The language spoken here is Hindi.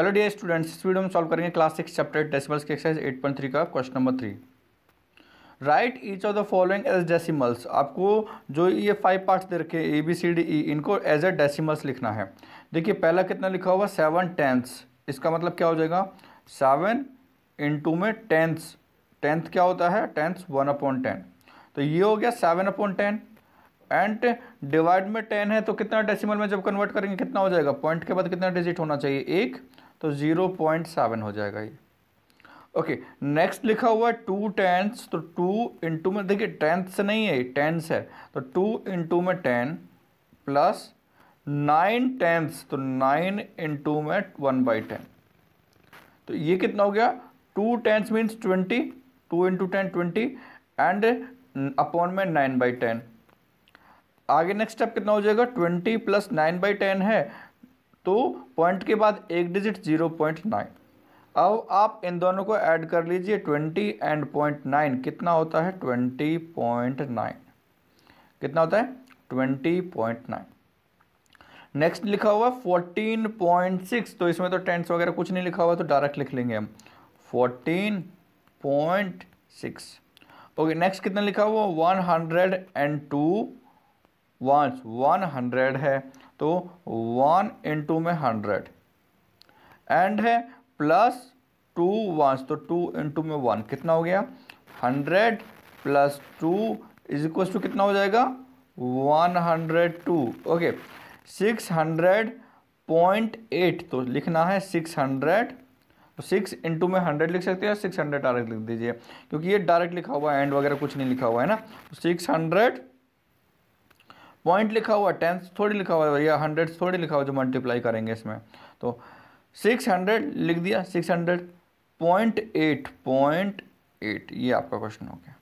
हेलो डियर स्टूडेंट्स इस वीडियो में सॉल्व करेंगे क्लास सिक्स चैप्टर डेसिमल्स के एक्सरसाइज एट पॉइंट थ्री का question number three write each of the following as decimals आपको जो ये फाइव पार्ट्स दे रखे A B C D E इनको एज ए डेसिमल्स लिखना है देखिए पहला कितना लिखा हुआ सेवन टेंथ्स इसका मतलब क्या हो जाएगा सेवन इंटू में टेंथ्स टेंथ क्या होता है टेंथ वन अपॉन टेन तो ये हो गया seven upon ten and divide में टेन है तो कितना डेसिमल में जब कन्वर्ट करेंगे कितना हो जाएगा पॉइंट के बाद कितना डिजिट होना चाहिए एक तो ज़ीरो पॉइंट सेवन हो जाएगा ये ओके नेक्स्ट लिखा हुआ है टू टेंस तो टू इंटू में देखिए टेंथ से नहीं है टेंस है तो टू इंटू में टेन प्लस नाइन टेंथ तो नाइन इंटू में वन बाई टेन तो ये कितना हो गया two tens means twenty two into ten twenty and upon में नाइन बाई टेन आगे नेक्स्ट स्टेप कितना हो जाएगा twenty plus nine by ten है तो पॉइंट के बाद एक डिजिट जीरो पॉइंट नाइन अब आप इन दोनों को ऐड कर लीजिए ट्वेंटी एंड पॉइंट नाइन कितना होता है ट्वेंटी पॉइंट नाइन कितना होता है ट्वेंटी पॉइंट नाइन नेक्स्ट लिखा हुआ फोर्टीन पॉइंट सिक्स तो इसमें तो टेंस वगैरह कुछ नहीं लिखा हुआ तो डायरेक्ट लिख लेंगे हम fourteen point six okay next कितना लिखा हुआ one hundred and two one hundred है तो वन इंटू में हंड्रेड एंड है प्लस टू वंस तो टू इंटू में वन कितना हो गया hundred plus two is equal to कितना हो जाएगा one hundred two okay six hundred point eight तो लिखना है सिक्स हंड्रेड सिक्स इंटू में हंड्रेड लिख सकते हैं सिक्स हंड्रेड डायरेक्ट लिख दीजिए क्योंकि ये डायरेक्ट लिखा हुआ है एंड वगैरह कुछ नहीं लिखा हुआ है ना सिक्स तो हंड्रेड पॉइंट लिखा हुआ टेंथ थोड़ी लिखा हुआ है या हंड्रेड थोड़ी लिखा हुआ जो मल्टीप्लाई करेंगे इसमें तो सिक्स हंड्रेड लिख दिया six hundred point eight point eight ये आपका क्वेश्चन हो गया